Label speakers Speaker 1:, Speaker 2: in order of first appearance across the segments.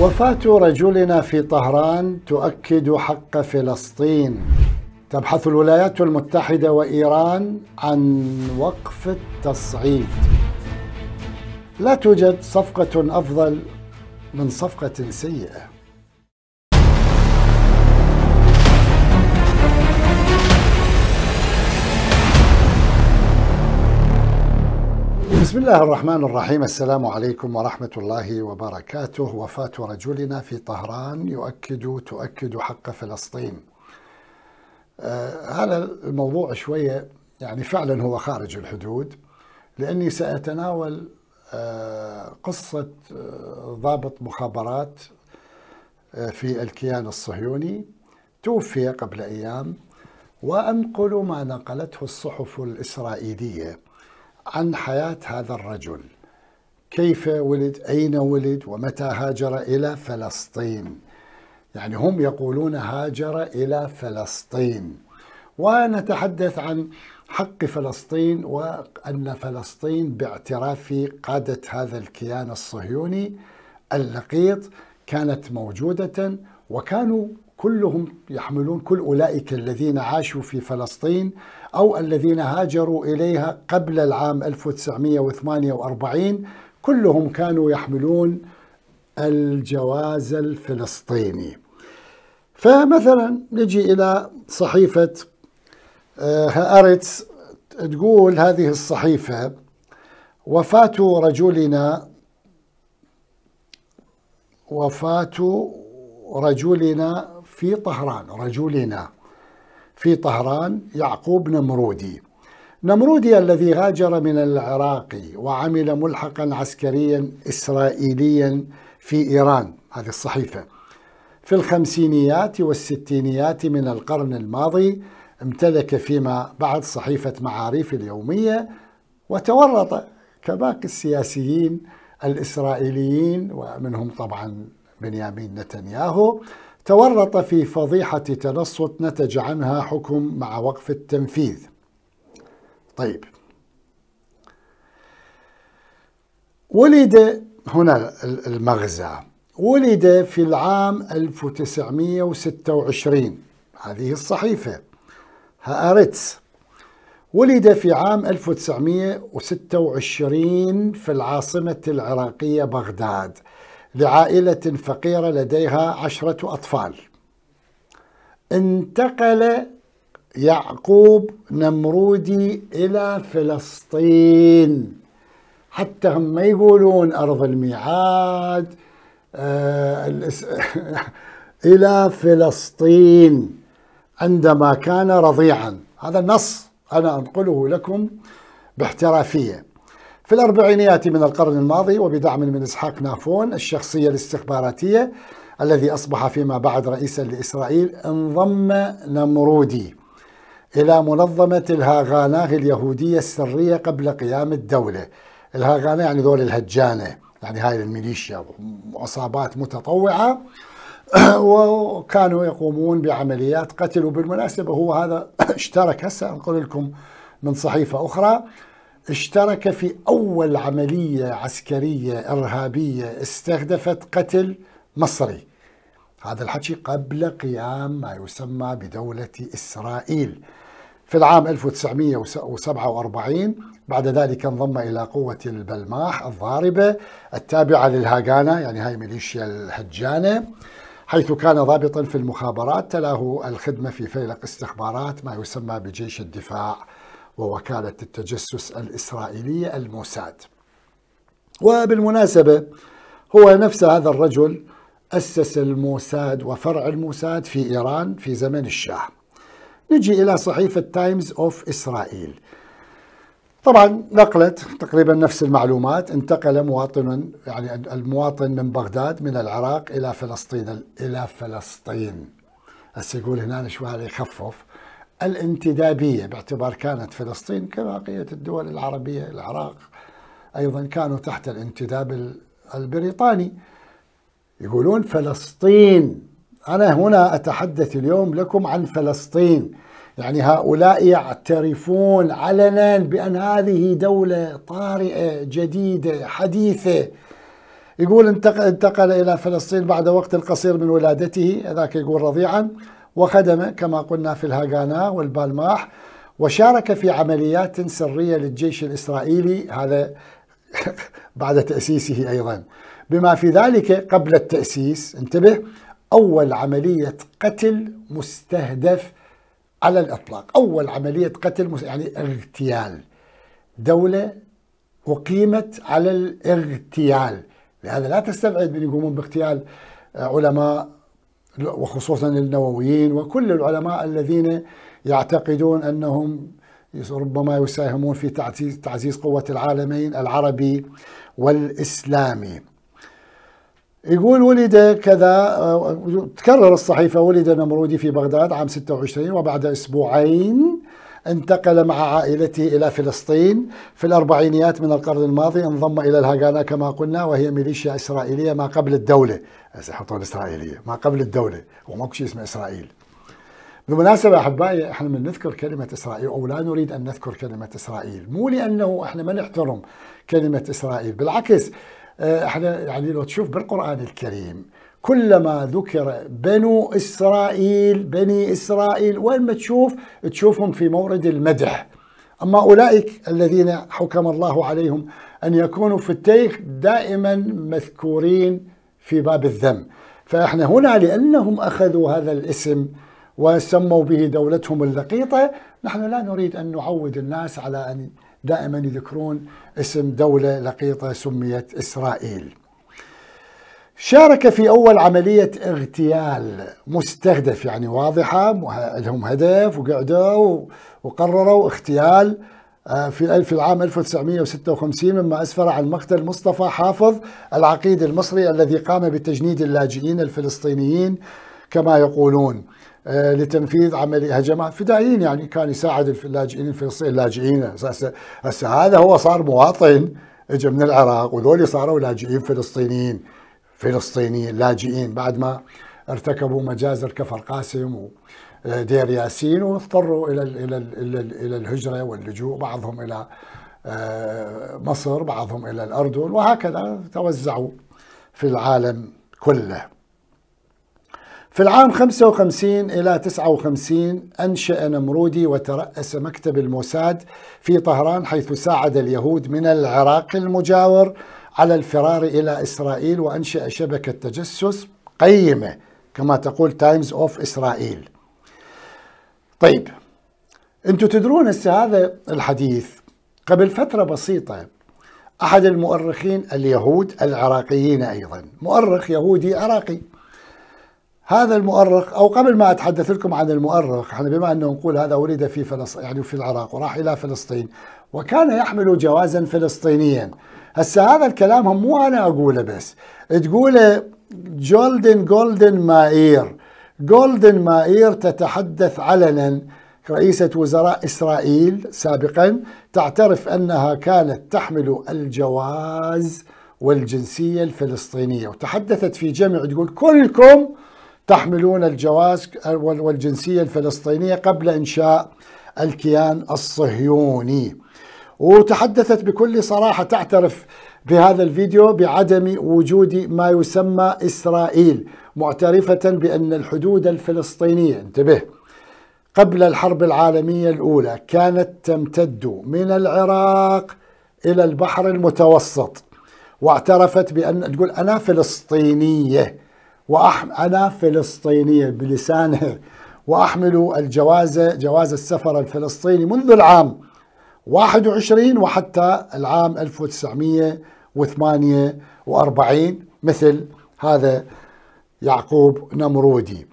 Speaker 1: وفاة رجلنا في طهران تؤكد حق فلسطين. تبحث الولايات المتحدة وإيران عن وقف التصعيد. لا توجد صفقة أفضل من صفقة سيئة. بسم الله الرحمن الرحيم السلام عليكم ورحمة الله وبركاته وفاة رجلنا في طهران يؤكد تؤكد حق فلسطين آه، هذا الموضوع شوية يعني فعلا هو خارج الحدود لأني سأتناول آه، قصة آه، ضابط مخابرات في الكيان الصهيوني توفي قبل أيام وأنقل ما نقلته الصحف الإسرائيلية عن حياة هذا الرجل كيف ولد أين ولد ومتى هاجر إلى فلسطين يعني هم يقولون هاجر إلى فلسطين ونتحدث عن حق فلسطين وأن فلسطين باعتراف قادة هذا الكيان الصهيوني اللقيط كانت موجودة وكانوا كلهم يحملون كل أولئك الذين عاشوا في فلسطين أو الذين هاجروا إليها قبل العام 1948 كلهم كانوا يحملون الجواز الفلسطيني فمثلا نجي إلى صحيفة هآرتس آه، تقول هذه الصحيفة وفاة رجلنا وفاة رجلنا في طهران رجلنا في طهران يعقوب نمرودي نمرودي الذي هاجر من العراق وعمل ملحقا عسكريا إسرائيليا في إيران هذه الصحيفة في الخمسينيات والستينيات من القرن الماضي امتلك فيما بعد صحيفة معاريف اليومية وتورط كباقي السياسيين الإسرائيليين ومنهم طبعا بنيامين نتنياهو تورط في فضيحة تنصت نتج عنها حكم مع وقف التنفيذ طيب ولد هنا المغزى ولد في العام 1926 هذه الصحيفة هآرتس ولد في عام 1926 في العاصمة العراقية بغداد لعائلة فقيرة لديها عشرة أطفال انتقل يعقوب نمرودي إلى فلسطين حتى هم ما يقولون أرض الميعاد آه إلى فلسطين عندما كان رضيعا هذا نص أنا أنقله لكم باحترافية في الأربعينيات من القرن الماضي وبدعم من إسحاق نافون الشخصية الاستخباراتية الذي أصبح فيما بعد رئيسا لإسرائيل انضم نمرودي إلى منظمة الهاغاناغ اليهودية السرية قبل قيام الدولة الهاغانا يعني ذول الهجانة يعني هاي الميليشيا وعصابات متطوعة وكانوا يقومون بعمليات قتل وبالمناسبة هو هذا اشترك هسه أنقل لكم من صحيفة أخرى اشترك في أول عملية عسكرية إرهابية استهدفت قتل مصري هذا الحكي قبل قيام ما يسمى بدولة إسرائيل في العام 1947 بعد ذلك انضم إلى قوة البلماح الضاربة التابعة للهاغانا يعني هاي ميليشيا الهجانة حيث كان ضابطا في المخابرات تلاه الخدمة في فيلق استخبارات ما يسمى بجيش الدفاع ووكالة التجسس الإسرائيلية الموساد وبالمناسبة هو نفس هذا الرجل أسس الموساد وفرع الموساد في إيران في زمن الشاه نجي إلى صحيفة تايمز أوف إسرائيل طبعا نقلت تقريبا نفس المعلومات انتقل مواطن يعني المواطن من بغداد من العراق الى فلسطين الى فلسطين هسه يقول هنا شوي يخفف الانتدابية باعتبار كانت فلسطين كبقية الدول العربية العراق أيضا كانوا تحت الانتداب البريطاني يقولون فلسطين أنا هنا أتحدث اليوم لكم عن فلسطين يعني هؤلاء يعترفون علنا بأن هذه دولة طارئة جديدة حديثة يقول انتقل, انتقل إلى فلسطين بعد وقت قصير من ولادته ذاك يقول رضيعا وخدم كما قلنا في الهاغانا والبالماح وشارك في عمليات سرية للجيش الإسرائيلي هذا بعد تأسيسه أيضا بما في ذلك قبل التأسيس انتبه أول عملية قتل مستهدف على الإطلاق أول عملية قتل يعني اغتيال دولة أقيمت على الاغتيال لهذا لا تستبعد من يقومون باغتيال آه، علماء وخصوصا النوويين وكل العلماء الذين يعتقدون أنهم ربما يساهمون في تعزيز تعزيز قوة العالمين العربي والإسلامي يقول ولد كذا آه، تكرر الصحيفة ولد نمرودي في بغداد عام 26 وبعد أسبوعين انتقل مع عائلته إلى فلسطين في الأربعينيات من القرن الماضي انضم إلى الهاغانا كما قلنا وهي ميليشيا إسرائيلية ما قبل الدولة يحطون إسرائيلية ما قبل الدولة وماكو شيء اسمه إسرائيل بالمناسبة أحبائي احنا من نذكر كلمة إسرائيل أو لا نريد أن نذكر كلمة إسرائيل مو لأنه احنا ما نحترم كلمة إسرائيل بالعكس آه، احنا يعني لو تشوف بالقرآن الكريم كلما ذكر بنو إسرائيل بني إسرائيل وين ما تشوف تشوفهم في مورد المدح أما أولئك الذين حكم الله عليهم أن يكونوا في التيخ دائما مذكورين في باب الذم فإحنا هنا لأنهم أخذوا هذا الاسم وسموا به دولتهم اللقيطة نحن لا نريد أن نعود الناس على أن دائما يذكرون اسم دولة لقيطة سميت إسرائيل شارك في أول عملية اغتيال مستهدف يعني واضحة لهم هدف وقعدوا وقرروا اغتيال آه، في في العام 1956 مما اسفر عن مقتل مصطفى حافظ العقيد المصري الذي قام بتجنيد اللاجئين الفلسطينيين كما يقولون آه، لتنفيذ عملية هجمات فدائيين يعني كان يساعد اللاجئين الفلسطينيين اللاجئين هذا هو صار مواطن اجى من العراق وذولي صاروا لاجئين فلسطينيين فلسطينيين لاجئين بعد ما ارتكبوا مجازر كفر قاسم ودير آه، ياسين واضطروا الى الى الى, إلى الهجره واللجوء بعضهم الى آه، مصر بعضهم الى الاردن وهكذا توزعوا في العالم كله. في العام 55 إلى 59 أنشأ نمرودي وترأس مكتب الموساد في طهران حيث ساعد اليهود من العراق المجاور على الفرار إلى إسرائيل وأنشأ شبكة تجسس قيمة كما تقول تايمز أوف إسرائيل طيب أنتم تدرون هسه هذا الحديث قبل فترة بسيطة أحد المؤرخين اليهود العراقيين أيضا مؤرخ يهودي عراقي هذا المؤرخ او قبل ما اتحدث لكم عن المؤرخ احنا بما انه نقول هذا ولد في فلسطين يعني في العراق وراح الى فلسطين وكان يحمل جوازا فلسطينيا هسه هذا الكلام هم مو انا اقوله بس تقوله جولدن جولدن مائير جولدن مائير تتحدث علنا رئيسة وزراء إسرائيل سابقا تعترف أنها كانت تحمل الجواز والجنسية الفلسطينية وتحدثت في جمع تقول كلكم تحملون الجواز والجنسية الفلسطينية قبل إنشاء الكيان الصهيوني وتحدثت بكل صراحة تعترف بهذا الفيديو بعدم وجود ما يسمى إسرائيل معترفة بأن الحدود الفلسطينية انتبه قبل الحرب العالمية الأولى كانت تمتد من العراق إلى البحر المتوسط واعترفت بأن تقول أنا فلسطينية وأح... أنا فلسطينية بلسانها وأحمل الجواز جواز السفر الفلسطيني منذ العام 21 وحتى العام 1948 مثل هذا يعقوب نمرودي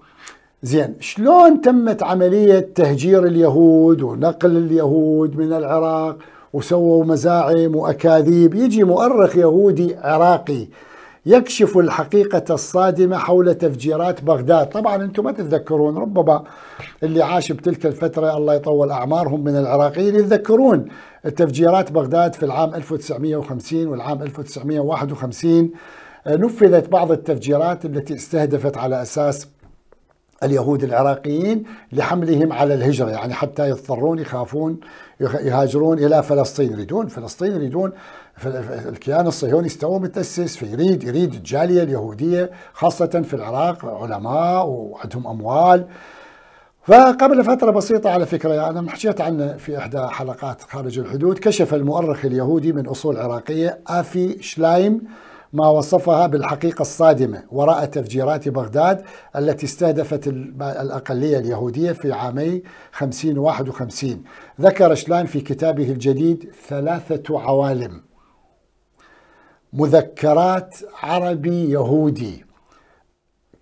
Speaker 1: زين شلون تمت عملية تهجير اليهود ونقل اليهود من العراق وسووا مزاعم وأكاذيب يجي مؤرخ يهودي عراقي يكشف الحقيقة الصادمة حول تفجيرات بغداد طبعا أنتم ما تتذكرون ربما اللي عاش بتلك الفترة الله يطول أعمارهم من العراقيين يتذكرون تفجيرات بغداد في العام 1950 والعام 1951 نفذت بعض التفجيرات التي استهدفت على أساس اليهود العراقيين لحملهم على الهجرة يعني حتى يضطرون يخافون يهاجرون إلى فلسطين يريدون فلسطين يريدون فالكيان الصهيوني استوى متأسس فيريد يريد الجالية اليهودية خاصة في العراق علماء وعندهم أموال فقبل فترة بسيطة على فكرة يعني أنا حكيت عنه في إحدى حلقات خارج الحدود كشف المؤرخ اليهودي من أصول عراقية آفي شلايم ما وصفها بالحقيقة الصادمة وراء تفجيرات بغداد التي استهدفت الأقلية اليهودية في عامي 50 و 51 ذكر شلايم في كتابه الجديد ثلاثة عوالم مذكرات عربي يهودي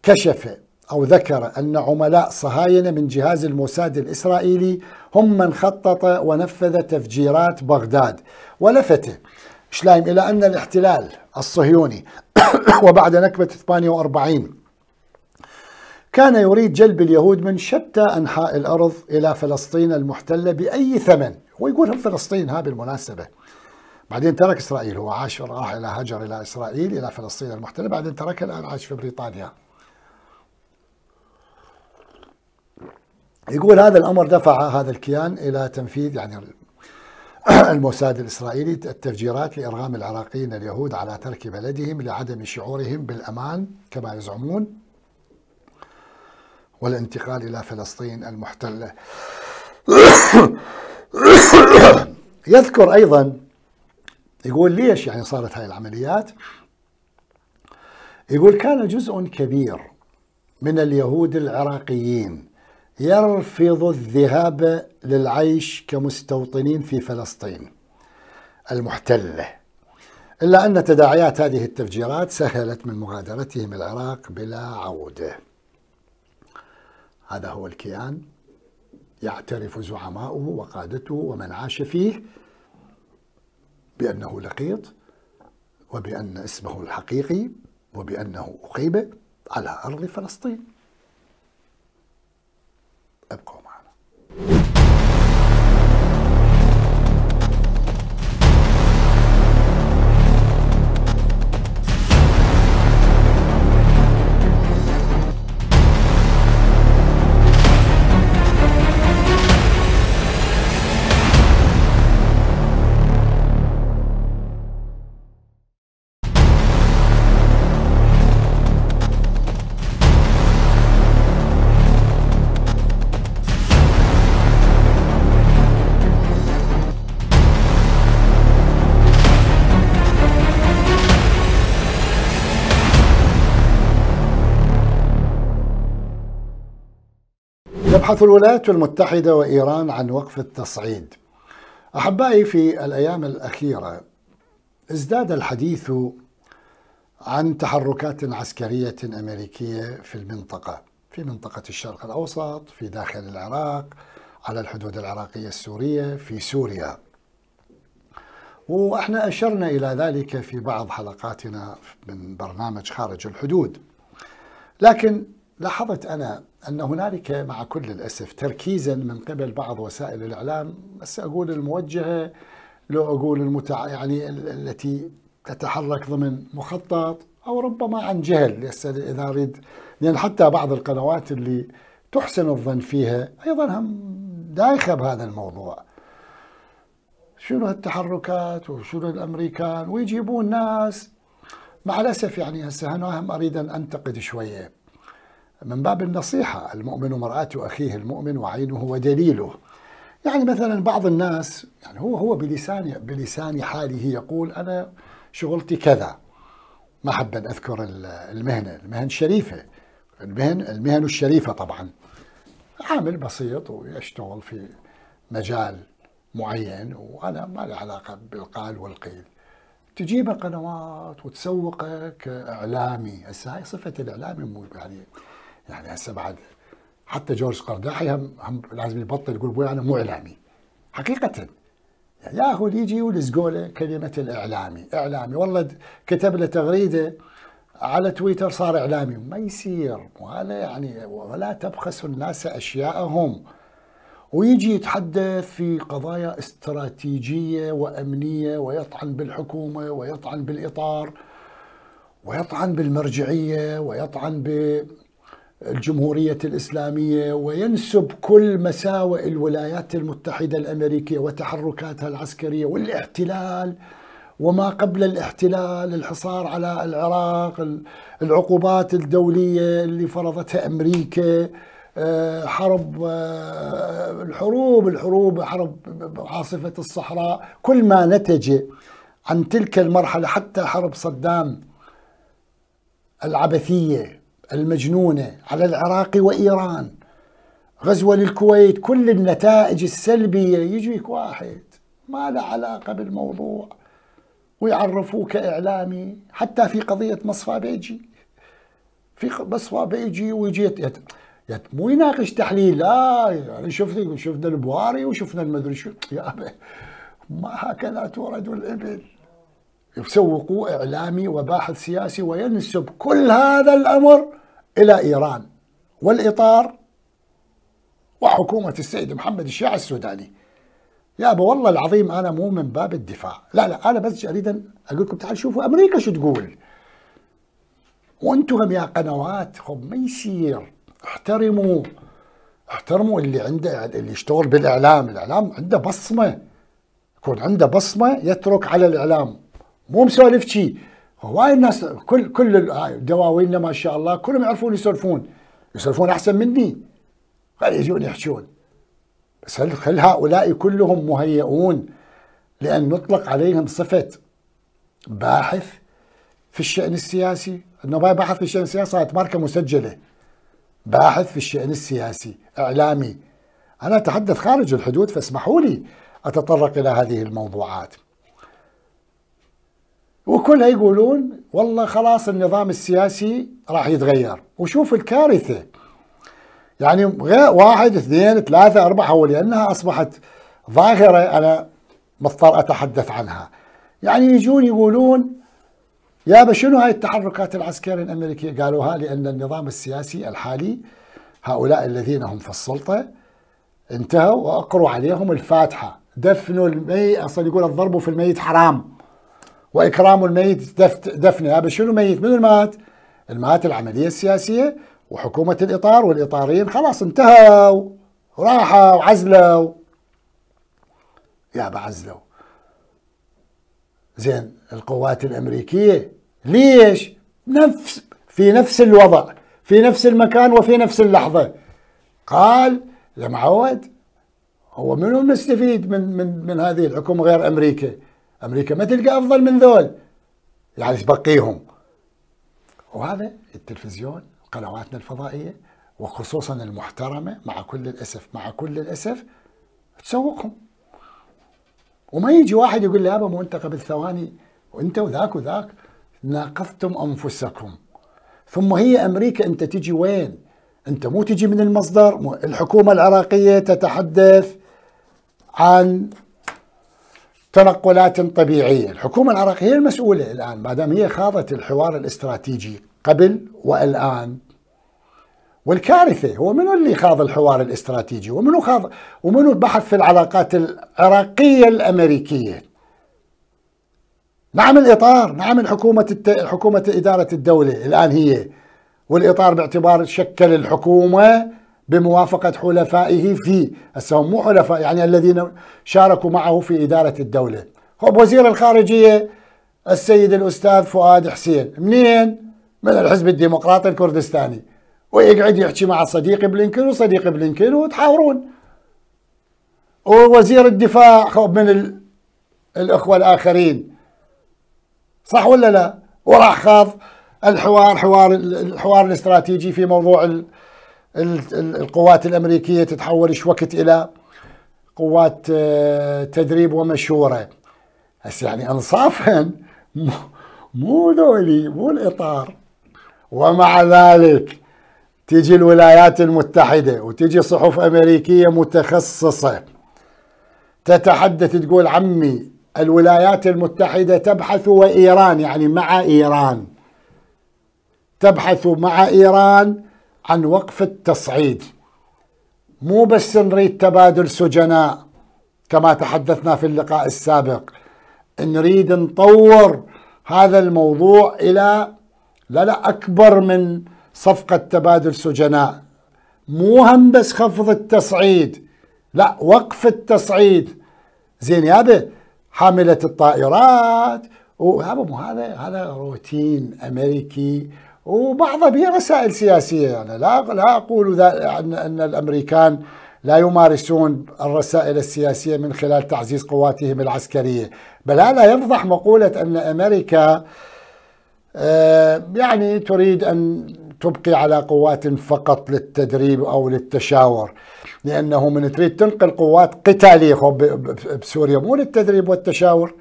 Speaker 1: كشف أو ذكر أن عملاء صهاينة من جهاز الموساد الإسرائيلي هم من خطط ونفذ تفجيرات بغداد ولفت شلايم إلى أن الاحتلال الصهيوني وبعد نكبة 48 كان يريد جلب اليهود من شتى أنحاء الأرض إلى فلسطين المحتلة بأي ثمن هو يقولهم فلسطين ها بالمناسبة بعدين ترك إسرائيل هو عاش راح إلى هجر إلى إسرائيل إلى فلسطين المحتلة بعدين تركها الآن عاش في بريطانيا يقول هذا الأمر دفع هذا الكيان إلى تنفيذ يعني الموساد الإسرائيلي التفجيرات لإرغام العراقيين اليهود على ترك بلدهم لعدم شعورهم بالأمان كما يزعمون والانتقال إلى فلسطين المحتلة يذكر أيضا يقول ليش يعني صارت هاي العمليات يقول كان جزء كبير من اليهود العراقيين يرفض الذهاب للعيش كمستوطنين في فلسطين المحتله الا ان تداعيات هذه التفجيرات سهلت من مغادرتهم العراق بلا عوده هذا هو الكيان يعترف زعماؤه وقادته ومن عاش فيه بأنه لقيط وبأن اسمه الحقيقي وبأنه أقيم على أرض فلسطين ابقوا تبحث الولايات المتحدة وإيران عن وقف التصعيد أحبائي في الأيام الأخيرة ازداد الحديث عن تحركات عسكرية أمريكية في المنطقة في منطقة الشرق الأوسط في داخل العراق على الحدود العراقية السورية في سوريا وإحنا أشرنا إلى ذلك في بعض حلقاتنا من برنامج خارج الحدود لكن لاحظت أنا أن هنالك مع كل الأسف تركيزا من قبل بعض وسائل الإعلام بس أقول الموجهة لو أقول المتع... يعني التي تتحرك ضمن مخطط أو ربما عن جهل إذا أريد لأن حتى بعض القنوات اللي تحسن الظن فيها أيضا هم دايخة بهذا الموضوع شنو هالتحركات وشنو الأمريكان ويجيبون ناس مع الأسف يعني هسه أنا هم أريد أن أنتقد شوية من باب النصيحة المؤمن مرآة أخيه المؤمن وعينه ودليله يعني مثلا بعض الناس يعني هو هو بلسان بلسان حاله يقول أنا شغلتي كذا ما حب أن أذكر المهنة المهن الشريفة المهن المهن الشريفة طبعا عامل بسيط ويشتغل في مجال معين وأنا ما لي علاقة بالقال والقيل تجيبك قنوات وتسوقك اعلامي هسه هاي صفه الاعلامي يعني يعني هسه بعد حتى جورج قرداحي هم هم لازم يبطل يقول بوي انا مو اعلامي حقيقه يعني اللي يجي ويلزقوا له كلمه الاعلامي اعلامي والله كتب له تغريده على تويتر صار اعلامي ما يصير ولا يعني ولا تبخس الناس اشياءهم ويجي يتحدث في قضايا استراتيجيه وامنيه ويطعن بالحكومه ويطعن بالاطار ويطعن بالمرجعيه ويطعن ب الجمهورية الإسلامية وينسب كل مساوئ الولايات المتحدة الأمريكية وتحركاتها العسكرية والاحتلال وما قبل الاحتلال الحصار على العراق العقوبات الدولية اللي فرضتها أمريكا آه، حرب آه، الحروب الحروب حرب عاصفة الصحراء كل ما نتج عن تلك المرحلة حتى حرب صدام العبثية المجنونة على العراق وإيران غزوة للكويت كل النتائج السلبية يجيك واحد ما له علاقة بالموضوع ويعرفوك إعلامي حتى في قضية مصفى بيجي في مصفى بيجي ويجي مو يناقش تحليل لا يعني شفت شفنا البواري وشفنا المدري شو يا أبي ما هكذا تورد الإبل يسوقوا إعلامي وباحث سياسي وينسب كل هذا الأمر إلى إيران والإطار وحكومة السيد محمد الشيعة السوداني يا أبا والله العظيم أنا مو من باب الدفاع لا لا أنا بس أريد أقول لكم تعالوا شوفوا أمريكا شو تقول وانتم يا قنوات خب ما يصير احترموا احترموا اللي عنده اللي يشتغل بالاعلام، الاعلام عنده بصمه يكون عنده بصمه يترك على الاعلام مو مسولف شي هواي الناس كل كل دواويننا ما شاء الله كلهم يعرفون يسولفون يسولفون احسن مني قال يجون يحجون بس هل, هل هؤلاء كلهم مهيئون لان نطلق عليهم صفه باحث في الشان السياسي انه باحث في الشان السياسي صارت ماركه مسجله باحث في الشان السياسي اعلامي انا اتحدث خارج الحدود فاسمحوا لي اتطرق الى هذه الموضوعات وكلها يقولون والله خلاص النظام السياسي راح يتغير وشوف الكارثة يعني واحد اثنين ثلاثة أربعة ولأنها أصبحت ظاهرة أنا مضطر أتحدث عنها يعني يجون يقولون يا شنو هاي التحركات العسكرية الأمريكية قالوها لأن النظام السياسي الحالي هؤلاء الذين هم في السلطة انتهوا وأقروا عليهم الفاتحة دفنوا الميت أصلا يقول الضرب في الميت حرام واكرام الميت دفنه بس شنو ميت من المات المات العمليه السياسيه وحكومه الاطار والاطاريين خلاص انتهوا راحوا عزلوا يا بعزلوا زين القوات الامريكيه ليش نفس في نفس الوضع في نفس المكان وفي نفس اللحظه قال يا معود هو منو مستفيد من من من هذه الحكومه غير امريكا امريكا ما تلقى افضل من ذول يعني تبقيهم وهذا التلفزيون قنواتنا الفضائيه وخصوصا المحترمه مع كل الاسف مع كل الاسف تسوقهم وما يجي واحد يقول لي يابا مو انت قبل ثواني وانت وذاك وذاك ناقضتم انفسكم ثم هي امريكا انت تجي وين؟ انت مو تجي من المصدر الحكومه العراقيه تتحدث عن تنقلات طبيعية الحكومة العراقية هي المسؤولة الآن ما دام هي خاضت الحوار الاستراتيجي قبل والآن والكارثة هو منو اللي خاض الحوار الاستراتيجي ومنو خاض ومنو بحث في العلاقات العراقية الأمريكية نعم الإطار نعم الحكومة الت... حكومة إدارة الدولة الآن هي والإطار باعتبار شكل الحكومة بموافقة حلفائه فيه هسه هم مو حلفاء يعني الذين شاركوا معه في إدارة الدولة خب وزير الخارجية السيد الأستاذ فؤاد حسين منين؟ من الحزب الديمقراطي الكردستاني ويقعد يحكي مع صديقي بلينكن وصديقي بلينكن وتحاورون ووزير الدفاع خب من ال... الأخوة الآخرين صح ولا لا؟ وراح خاض الحوار حوار الحوار الاستراتيجي في موضوع ال... القوات الأمريكية تتحول شوكت إلى قوات آه، تدريب ومشورة هسه يعني انصافا مو ذولي مو الاطار ومع ذلك تجي الولايات المتحده وتجي صحف امريكيه متخصصه تتحدث تقول عمي الولايات المتحده تبحث وايران يعني مع ايران تبحث مع ايران عن وقف التصعيد مو بس نريد تبادل سجناء كما تحدثنا في اللقاء السابق نريد نطور هذا الموضوع إلى لا لا أكبر من صفقة تبادل سجناء مو هم بس خفض التصعيد لا وقف التصعيد زين يابا حاملة الطائرات وهذا مو هذا هذا روتين أمريكي وبعضها به رسائل سياسية يعني لا لا أقول أن الأمريكان لا يمارسون الرسائل السياسية من خلال تعزيز قواتهم العسكرية بل هذا يفضح مقولة أن أمريكا آه، يعني تريد أن تبقي على قوات فقط للتدريب أو للتشاور لأنه من تريد تنقل قوات قتالية بسوريا مو للتدريب والتشاور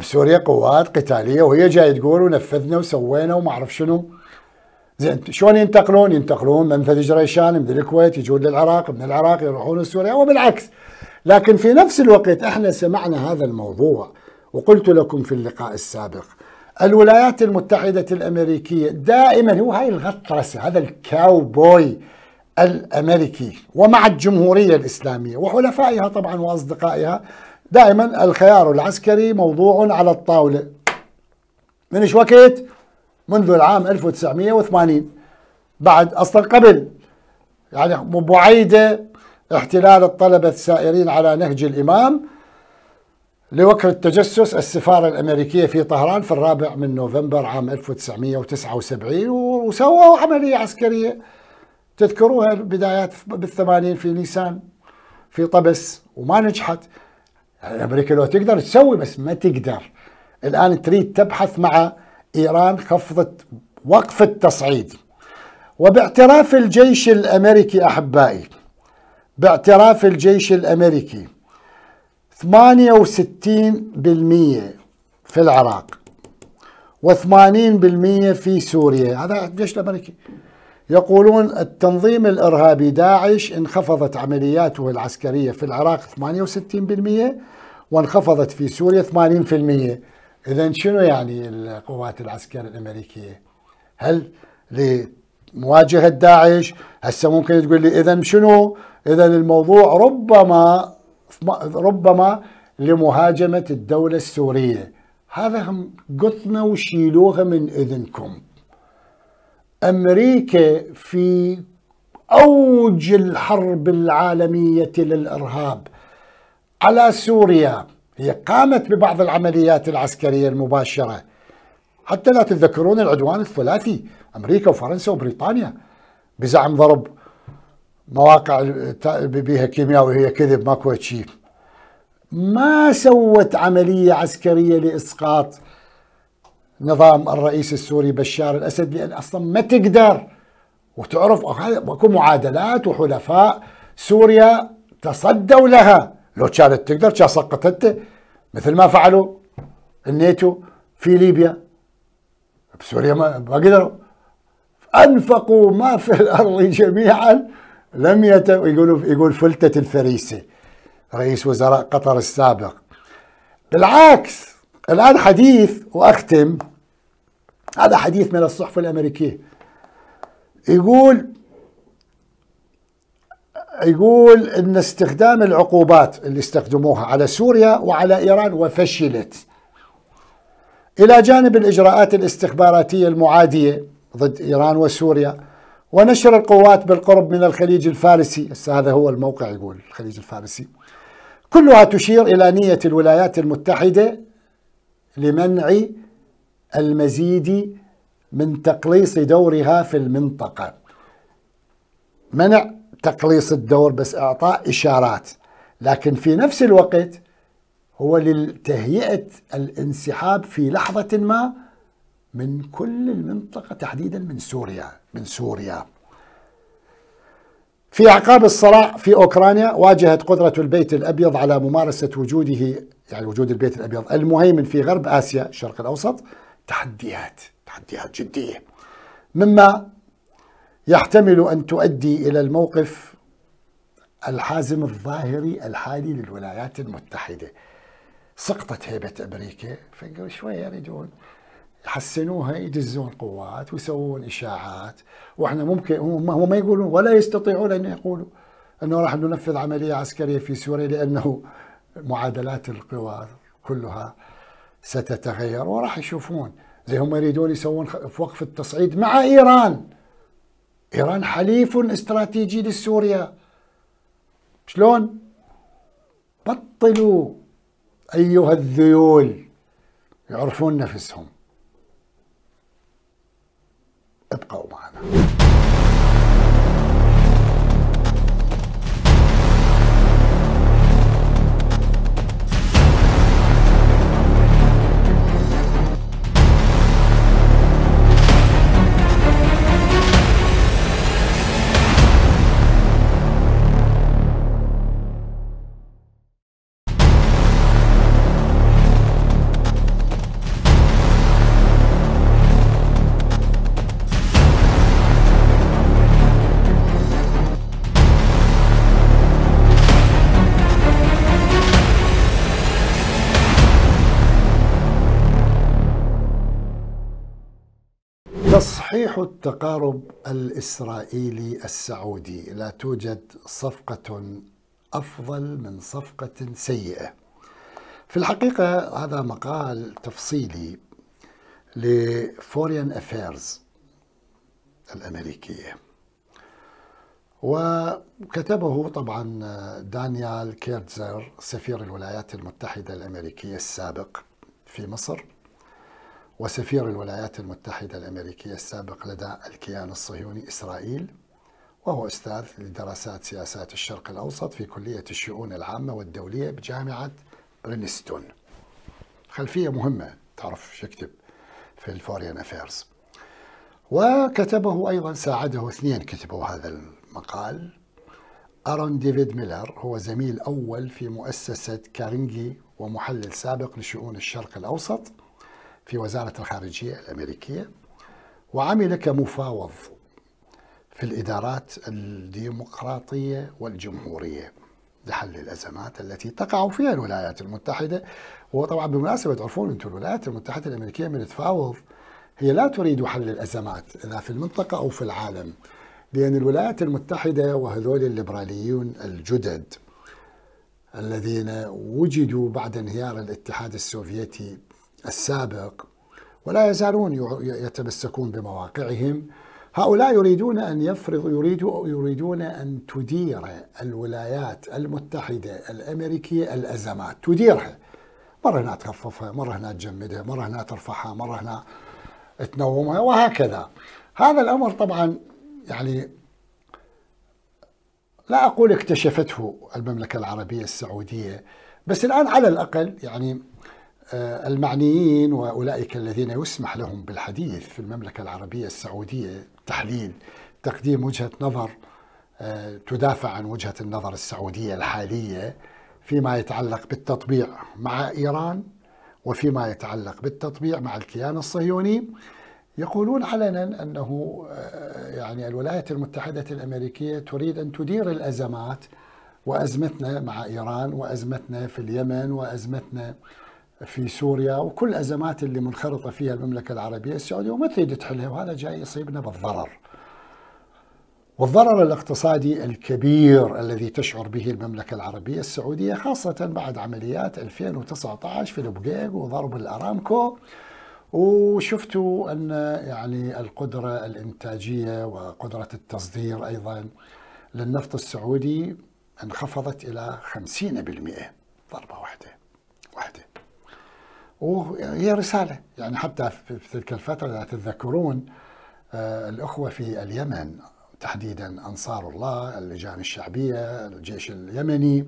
Speaker 1: بسوريا قوات قتالية وهي جاي تقول ونفذنا وسوينا وما أعرف شنو زين شلون ينتقلون؟ ينتقلون من نمذج من الكويت يجون للعراق من العراق يروحون لسوريا وبالعكس لكن في نفس الوقت احنا سمعنا هذا الموضوع وقلت لكم في اللقاء السابق الولايات المتحدة الأمريكية دائما هو هاي الغطرسة هذا الكاوبوي الأمريكي ومع الجمهورية الإسلامية وحلفائها طبعا وأصدقائها دائما الخيار العسكري موضوع على الطاولة من ايش وقت؟ منذ العام 1980 بعد أصلا قبل يعني بعيدة احتلال الطلبة السائرين على نهج الإمام لوكر التجسس السفارة الأمريكية في طهران في الرابع من نوفمبر عام 1979 وسووا عملية عسكرية تذكروها بدايات بالثمانين في نيسان في طبس وما نجحت يعني أمريكا لو تقدر تسوي بس ما تقدر الآن تريد تبحث مع إيران خفضت وقف التصعيد وباعتراف الجيش الأمريكي أحبائي باعتراف الجيش الأمريكي 68% في العراق و80% في سوريا هذا الجيش الأمريكي يقولون التنظيم الإرهابي داعش انخفضت عملياته العسكرية في العراق 68% وانخفضت في سوريا 80% اذا شنو يعني القوات العسكريه الامريكيه؟ هل لمواجهه داعش؟ هسه ممكن تقول لي اذا شنو؟ اذا الموضوع ربما ربما لمهاجمه الدوله السوريه، هذا هم قطنا وشيلوها من اذنكم. امريكا في اوج الحرب العالميه للارهاب على سوريا هي قامت ببعض العمليات العسكرية المباشرة حتى لا تتذكرون العدوان الثلاثي أمريكا وفرنسا وبريطانيا بزعم ضرب مواقع بها كيمياء وهي كذب ماكو شيء ما سوت عملية عسكرية لإسقاط نظام الرئيس السوري بشار الأسد لأن أصلا ما تقدر وتعرف اكو معادلات وحلفاء سوريا تصدوا لها لو كانت تقدر كان سقطت مثل ما فعلوا الناتو في ليبيا بسوريا ما, ما قدروا انفقوا ما في الارض جميعا لم يت... يقولوا يقول فلتت الفريسه رئيس وزراء قطر السابق بالعكس الان حديث واختم هذا حديث من الصحف الامريكيه يقول يقول ان استخدام العقوبات اللي استخدموها على سوريا وعلى ايران وفشلت الى جانب الاجراءات الاستخباراتيه المعاديه ضد ايران وسوريا ونشر القوات بالقرب من الخليج الفارسي هذا هو الموقع يقول الخليج الفارسي كلها تشير الى نيه الولايات المتحده لمنع المزيد من تقليص دورها في المنطقه منع تقليص الدور بس اعطاء اشارات لكن في نفس الوقت هو لتهيئه الانسحاب في لحظه ما من كل المنطقه تحديدا من سوريا من سوريا في اعقاب الصراع في اوكرانيا واجهت قدره البيت الابيض على ممارسه وجوده يعني وجود البيت الابيض المهيمن في غرب اسيا الشرق الاوسط تحديات تحديات جديه مما يحتمل أن تؤدي إلى الموقف الحازم الظاهري الحالي للولايات المتحدة سقطت هيبة أمريكا شوية يريدون يحسنوها يدزون قوات ويسوون إشاعات وإحنا ممكن هم, هم ما يقولون ولا يستطيعون أن يقولوا أنه راح ننفذ عملية عسكرية في سوريا لأنه معادلات القوى كلها ستتغير وراح يشوفون زي هم يريدون يسوون وقف التصعيد مع إيران إيران حليف استراتيجي لسوريا شلون؟ بطلوا أيها الذيول يعرفون نفسهم ابقوا صحيح التقارب الاسرائيلي السعودي لا توجد صفقه افضل من صفقه سيئه في الحقيقه هذا مقال تفصيلي لفوريان افيرز الامريكيه وكتبه طبعا دانيال كيرتزر سفير الولايات المتحده الامريكيه السابق في مصر وسفير الولايات المتحدة الأمريكية السابق لدى الكيان الصهيوني إسرائيل وهو أستاذ لدراسات سياسات الشرق الأوسط في كلية الشؤون العامة والدولية بجامعة برينستون خلفية مهمة تعرف شو يكتب في الفوريان أفيرز وكتبه أيضا ساعده اثنين كتبوا هذا المقال أرون ديفيد ميلر هو زميل أول في مؤسسة كارنجي ومحلل سابق لشؤون الشرق الأوسط في وزارة الخارجية الأمريكية وعمل كمفاوض في الإدارات الديمقراطية والجمهورية لحل الأزمات التي تقع فيها الولايات المتحدة وطبعا بالمناسبة تعرفون أنتم الولايات المتحدة الأمريكية من تفاوض هي لا تريد حل الأزمات لا في المنطقة أو في العالم لأن الولايات المتحدة وهذول الليبراليون الجدد الذين وجدوا بعد انهيار الاتحاد السوفيتي السابق ولا يزالون يتمسكون بمواقعهم هؤلاء يريدون أن يفرض يريدوا يريدون أن تدير الولايات المتحدة الأمريكية الأزمات تديرها مرة هنا تخففها مرة هنا تجمدها مرة هنا ترفعها مرة هنا تنومها وهكذا هذا الأمر طبعا يعني لا أقول اكتشفته المملكة العربية السعودية بس الآن على الأقل يعني آه، المعنيين واولئك الذين يسمح لهم بالحديث في المملكه العربيه السعوديه تحليل تقديم وجهه نظر آه، تدافع عن وجهه النظر السعوديه الحاليه فيما يتعلق بالتطبيع مع ايران وفيما يتعلق بالتطبيع مع الكيان الصهيوني يقولون علنا انه آه، يعني الولايات المتحده الامريكيه تريد ان تدير الازمات وازمتنا مع ايران وازمتنا في اليمن وازمتنا في سوريا وكل الازمات اللي منخرطه فيها المملكه العربيه السعوديه وما تريد تحلها وهذا جاي يصيبنا بالضرر. والضرر الاقتصادي الكبير الذي تشعر به المملكه العربيه السعوديه خاصه بعد عمليات 2019 في البقيق وضرب الارامكو وشفتوا ان يعني القدره الانتاجيه وقدره التصدير ايضا للنفط السعودي انخفضت الى 50% ضربه واحده واحده وهي رسالة يعني حتى في تلك الفترة إذا تتذكرون آه، الأخوة في اليمن تحديدا أنصار الله اللجان الشعبية الجيش اليمني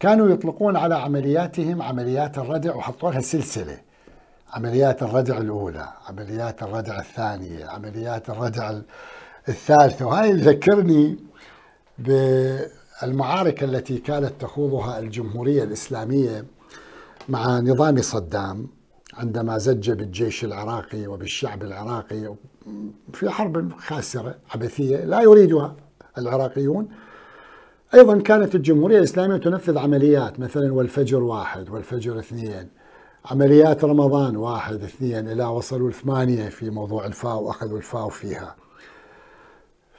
Speaker 1: كانوا يطلقون على عملياتهم عمليات الردع وحطوا لها سلسلة عمليات الردع الأولى عمليات الردع الثانية عمليات الردع الثالثة وهذا يذكرني بالمعارك التي كانت تخوضها الجمهورية الإسلامية مع نظام صدام عندما زج بالجيش العراقي وبالشعب العراقي في حرب خاسرة عبثية لا يريدها العراقيون أيضا كانت الجمهورية الإسلامية تنفذ عمليات مثلا والفجر واحد والفجر اثنين عمليات رمضان واحد اثنين إلى وصلوا الثمانية في موضوع الفاو أخذوا الفاو فيها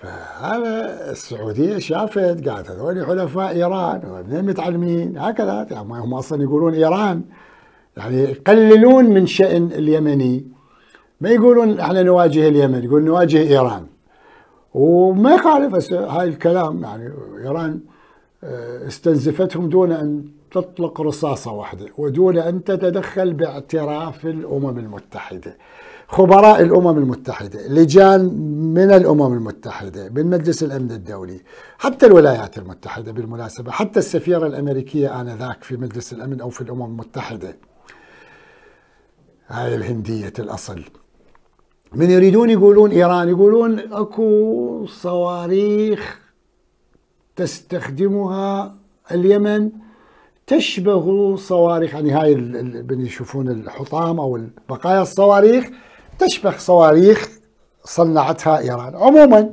Speaker 1: فهذا السعوديه شافت قالت هذول حلفاء ايران منين متعلمين هكذا يعني هم اصلا يقولون ايران يعني يقللون من شان اليمني ما يقولون احنا نواجه اليمن يقول نواجه ايران وما يخالف هاي الكلام يعني ايران آه، استنزفتهم دون ان تطلق رصاصه واحده ودون ان تتدخل باعتراف الامم المتحده خبراء الأمم المتحدة لجان من الأمم المتحدة من مجلس الأمن الدولي حتى الولايات المتحدة بالمناسبة حتى السفيرة الأمريكية آنذاك في مجلس الأمن أو في الأمم المتحدة هاي الهندية الأصل من يريدون يقولون إيران يقولون أكو صواريخ تستخدمها اليمن تشبه صواريخ يعني هاي اللي يشوفون الحطام او بقايا الصواريخ تشبه صواريخ صنعتها إيران عموما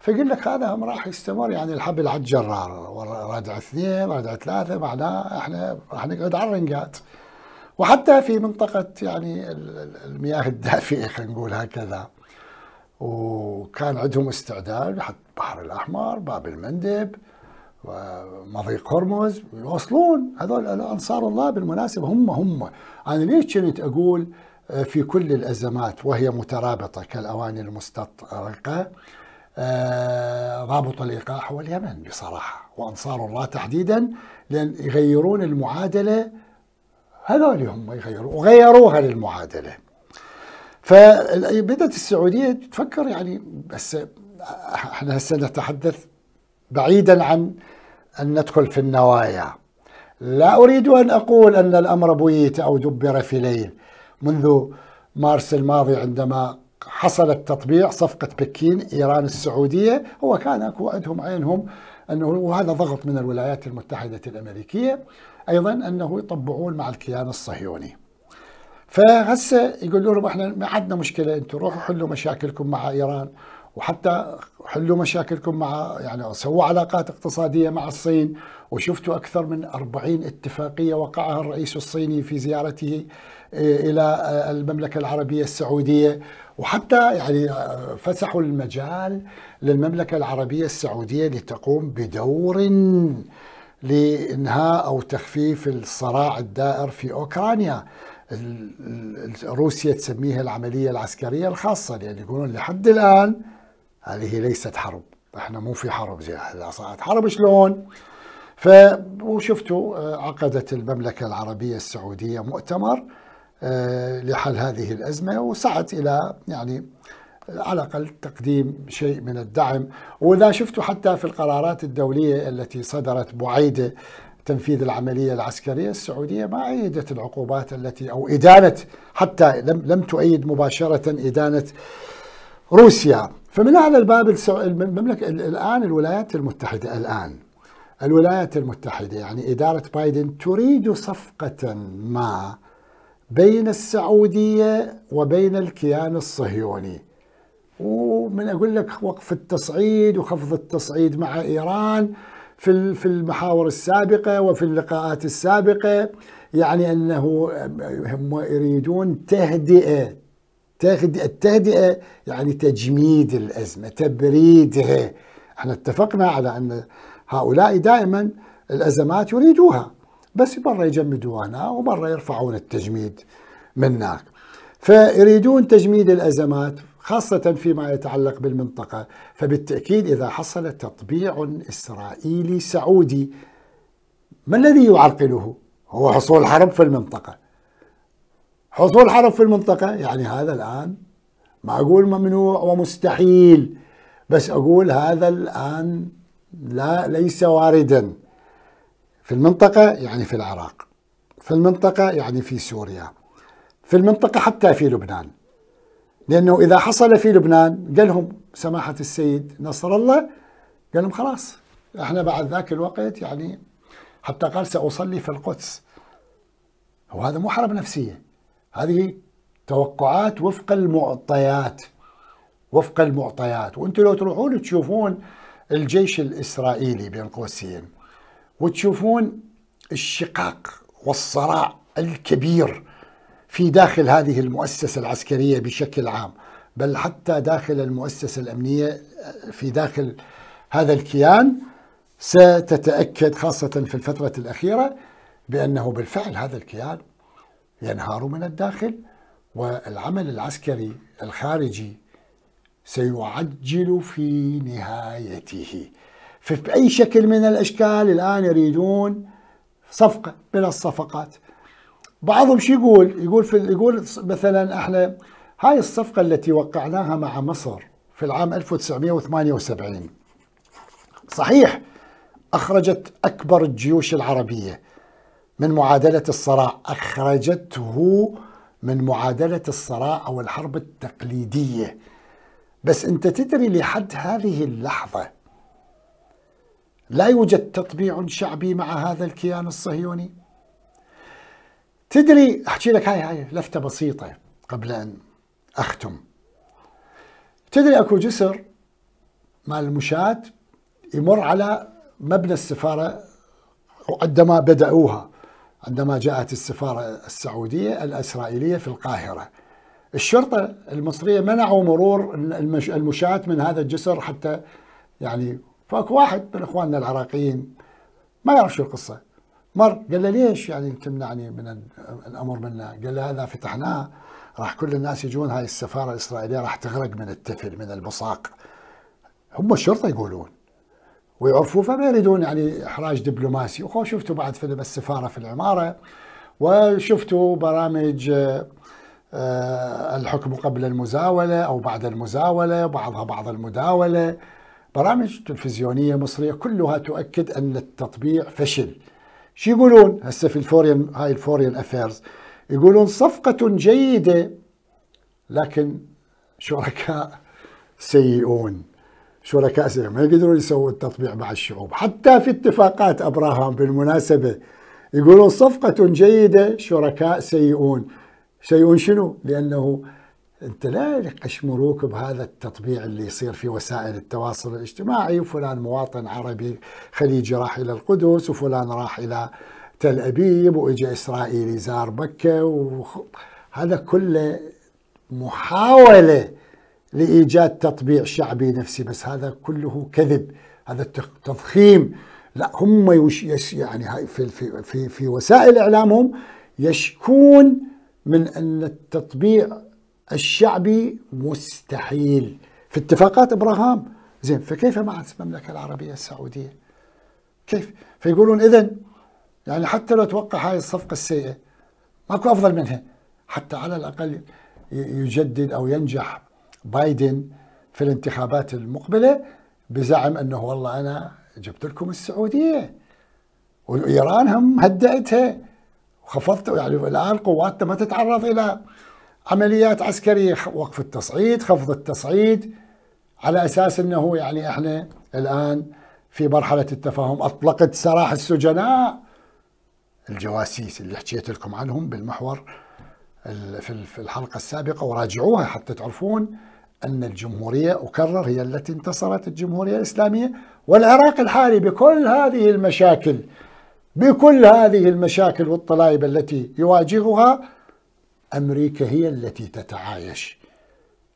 Speaker 1: فيقول لك هذا هم راح يستمر يعني الحبل على الجرار رادع اثنين رادع ثلاثة معناه احنا راح نقعد على الرنقات وحتى في منطقة يعني المياه الدافئة خلينا نقول هكذا وكان عندهم استعداد حتى البحر الأحمر باب المندب ومضيق هرمز يوصلون هذول انصار الله بالمناسبه هم هم انا ليش كنت اقول في كل الأزمات وهي مترابطة كالأواني المستطرقة آه، رابط الإيقاع هو اليمن بصراحة وأنصار الله تحديدا لأن يغيرون المعادلة هذول هم يغيروا وغيروها للمعادلة فبدأت السعودية تفكر يعني بس احنا هسه نتحدث بعيدا عن أن ندخل في النوايا لا أريد أن أقول أن الأمر بويت أو دبر في ليل منذ مارس الماضي عندما حصل التطبيع صفقة بكين إيران السعودية هو كان أكو عندهم عينهم أنه وهذا ضغط من الولايات المتحدة الأمريكية أيضا أنه يطبعون مع الكيان الصهيوني فهسه يقولوا لهم احنا ما عندنا مشكله انتم روحوا حلوا مشاكلكم مع ايران وحتى حلوا مشاكلكم مع يعني سووا علاقات اقتصاديه مع الصين وشفتوا اكثر من 40 اتفاقيه وقعها الرئيس الصيني في زيارته إيه، الى آه، المملكه العربيه السعوديه وحتى يعني آه، فسحوا المجال للمملكه العربيه السعوديه لتقوم بدور لانهاء او تخفيف الصراع الدائر في اوكرانيا روسيا تسميها العمليه العسكريه الخاصه لان يقولون لحد الان هذه ليست حرب احنا مو في حرب زي صارت حرب شلون ف وشفتوا آه، عقدت المملكه العربيه السعوديه مؤتمر آه، لحل هذه الأزمة وسعت إلى يعني على الأقل تقديم شيء من الدعم وإذا شفتوا حتى في القرارات الدولية التي صدرت بعيدة تنفيذ العملية العسكرية السعودية ما أيدت العقوبات التي أو إدانة حتى لم, لم تؤيد مباشرة إدانة روسيا فمن هذا الباب المملكة الآن الولايات المتحدة الآن الولايات المتحدة يعني إدارة بايدن تريد صفقة ما بين السعودية وبين الكيان الصهيوني ومن أقول لك وقف التصعيد وخفض التصعيد مع إيران في في المحاور السابقة وفي اللقاءات السابقة يعني أنه هم يريدون تهدئة التهدئة يعني تجميد الأزمة تبريدها احنا اتفقنا على أن هؤلاء دائما الأزمات يريدوها بس مرة يجمدونا ومرة يرفعون التجميد منك فيريدون تجميد الأزمات خاصة فيما يتعلق بالمنطقة فبالتأكيد إذا حصل تطبيع إسرائيلي سعودي ما الذي يعرقله؟ هو حصول حرب في المنطقة حصول حرب في المنطقة يعني هذا الآن ما أقول ممنوع ومستحيل بس أقول هذا الآن لا ليس واردا في المنطقة يعني في العراق في المنطقة يعني في سوريا في المنطقة حتى في لبنان لأنه إذا حصل في لبنان قال لهم سماحة السيد نصر الله قال لهم خلاص احنا بعد ذاك الوقت يعني حتى قال سأصلي في القدس وهذا مو حرب نفسية هذه توقعات وفق المعطيات وفق المعطيات وانتم لو تروحون تشوفون الجيش الإسرائيلي بين قوسين وتشوفون الشقاق والصراع الكبير في داخل هذه المؤسسة العسكرية بشكل عام بل حتى داخل المؤسسة الأمنية آه، في داخل هذا الكيان ستتأكد خاصة في الفترة الأخيرة بأنه بالفعل هذا الكيان ينهار من الداخل والعمل العسكري الخارجي سيعجل في نهايته فبأي شكل من الأشكال الآن يريدون صفقة من الصفقات بعضهم شو يقول يقول في يقول مثلا احنا هاي الصفقة التي وقعناها مع مصر في العام 1978 صحيح أخرجت أكبر الجيوش العربية من معادلة الصراع أخرجته من معادلة الصراع أو الحرب التقليدية بس أنت تدري لحد هذه اللحظة لا يوجد تطبيع شعبي مع هذا الكيان الصهيوني تدري احكي لك هاي هاي لفته بسيطه قبل ان اختم تدري اكو جسر مال المشاة يمر على مبنى السفاره عندما بدأوها عندما جاءت السفارة السعودية الإسرائيلية في القاهرة الشرطة المصرية منعوا مرور المشاة من هذا الجسر حتى يعني فاكو واحد من اخواننا العراقيين ما يعرف شو القصه مر قال له ليش يعني تمنعني من الامر منا؟ قال له هذا فتحناه راح كل الناس يجون هاي السفاره الاسرائيليه راح تغرق من التفل من البصاق هم الشرطه يقولون ويعرفوا فما يريدون يعني احراج دبلوماسي وخو شفتوا بعد فيلم السفاره في العماره وشفتوا برامج آه، آه، الحكم قبل المزاوله او بعد المزاوله بعضها بعض المداوله برامج تلفزيونية مصرية كلها تؤكد أن التطبيع فشل شو يقولون هسه في الفورين هاي الفورين افيرز يقولون صفقة جيدة لكن شركاء سيئون شركاء سيئون ما يقدرون يسووا التطبيع مع الشعوب حتى في اتفاقات ابراهام بالمناسبة يقولون صفقة جيدة شركاء سيئون سيئون شنو؟ لأنه انت لا قشمروك بهذا التطبيع اللي يصير في وسائل التواصل الاجتماعي وفلان مواطن عربي خليجي راح الى القدس وفلان راح الى تل ابيب واجى اسرائيلي زار مكه وهذا كله محاوله لايجاد تطبيع شعبي نفسي بس هذا كله كذب هذا تضخيم لا هم يش يعني في في في, في وسائل اعلامهم يشكون من ان التطبيع الشعبي مستحيل في اتفاقات ابراهام زين فكيف مع المملكه العربيه السعوديه؟ كيف؟ فيقولون اذا يعني حتى لو توقع هاي الصفقه السيئه ماكو افضل منها حتى على الاقل يجدد او ينجح بايدن في الانتخابات المقبله بزعم انه والله انا جبت لكم السعوديه وايران هم هدأتها وخفضت يعني الان قواتنا ما تتعرض الى عمليات عسكريه وقف التصعيد خفض التصعيد على اساس انه يعني احنا الان في مرحله التفاهم اطلقت سراح السجناء الجواسيس اللي حكيت لكم عنهم بالمحور في الحلقه السابقه وراجعوها حتى تعرفون ان الجمهوريه اكرر هي التي انتصرت الجمهوريه الاسلاميه والعراق الحالي بكل هذه المشاكل بكل هذه المشاكل والطلائب التي يواجهها أمريكا هي التي تتعايش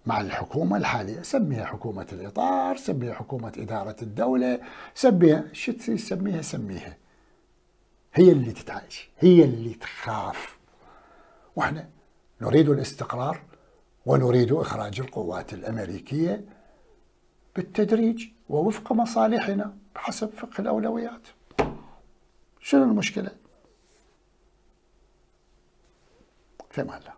Speaker 1: مع الحكومة الحالية سميها حكومة الإطار سميها حكومة إدارة الدولة سميها شو سميها سميها هي اللي تتعايش هي اللي تخاف واحنا نريد الاستقرار ونريد إخراج القوات الأمريكية بالتدريج ووفق مصالحنا بحسب فقه الأولويات شنو المشكلة؟ semana.